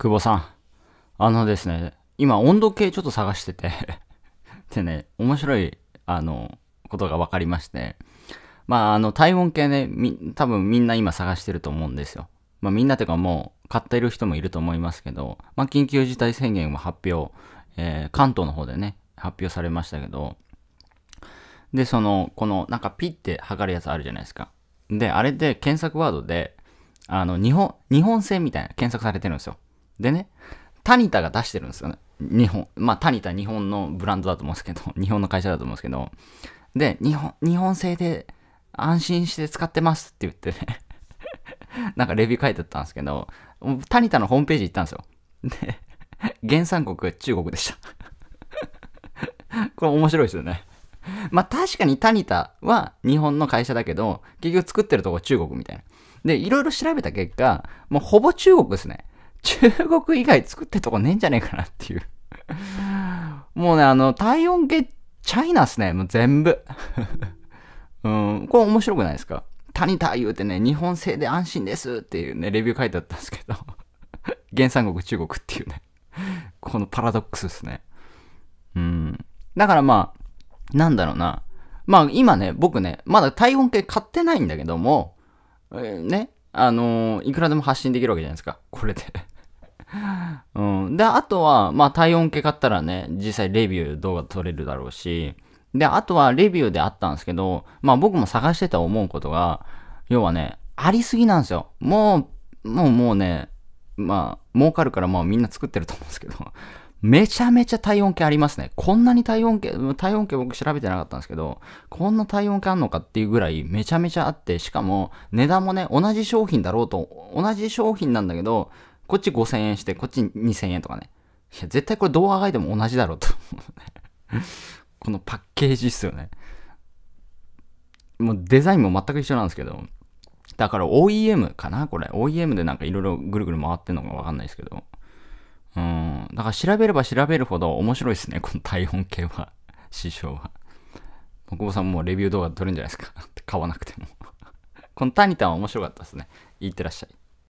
久保さん。あのですね、今温度計ちょっと探してて でね、面白い、あの、ことが分かりまして、まあ、あの、体温計ね、多分みんな今探してると思うんですよ。まあ、みんなてかもう、買っている人もいると思いますけど、まあ、緊急事態宣言も発表、えー、関東の方でね、発表されましたけど、で、その、この、なんかピッて測るやつあるじゃないですか。で、あれで検索ワードで、あの、日本、日本製みたいな検索されてるんですよ。でね、タニタが出してるんですよね。日本、まあタニタ日本のブランドだと思うんですけど、日本の会社だと思うんですけど、で、日本、日本製で安心して使ってますって言ってね なんかレビュー書いてあったんですけど、タニタのホームページ行ったんですよ。で、原産国中国でした これ面白いですよねまあ確かにタニタは日本の会社だけど、結局作ってるとこ中国みたいな。で、いろいろ調べた結果、もうほぼ中国ですね。中国以外作ってとこねえんじゃねえかなっていうもうね、あの、体温計、チャイナっすね。もう全部 うん、これ面白くないですか谷田言うてね、日本製で安心ですっていうね、レビュー書いてあったんですけど 原産国中国っていうねこのパラドックスっすね。うん。だからまあ、なんだろうな。まあ今ね、僕ね、まだ体温計買ってないんだけども、えー、ね、あのー、いくらでも発信できるわけじゃないですか。これでうん。で、あとは、まあ、体温計買ったらね、実際レビュー動画撮れるだろうし、で、あとはレビューであったんですけど、まあ僕も探してた思うことが、要はね、ありすぎなんですよ。もう、もうもうね、まあ、儲かるからまあみんな作ってると思うんですけど、めちゃめちゃ体温計ありますね。こんなに体温計、体温計僕調べてなかったんですけど、こんな体温計あんのかっていうぐらいめちゃめちゃあって、しかも値段もね、同じ商品だろうと、同じ商品なんだけど、こっち5000円して、こっち2000円とかね。いや、絶対これ動画外でも同じだろうと。思う、このパッケージっすよね。もうデザインも全く一緒なんですけど。だから OEM かなこれ。OEM でなんかいろいろぐるぐる回ってんのかわかんないですけど。うん。だから調べれば調べるほど面白いですね。この体温計は。師匠は。久保さんもレビュー動画撮るんじゃないですか。買わなくても。このタニタンは面白かったですね。いってらっしゃい。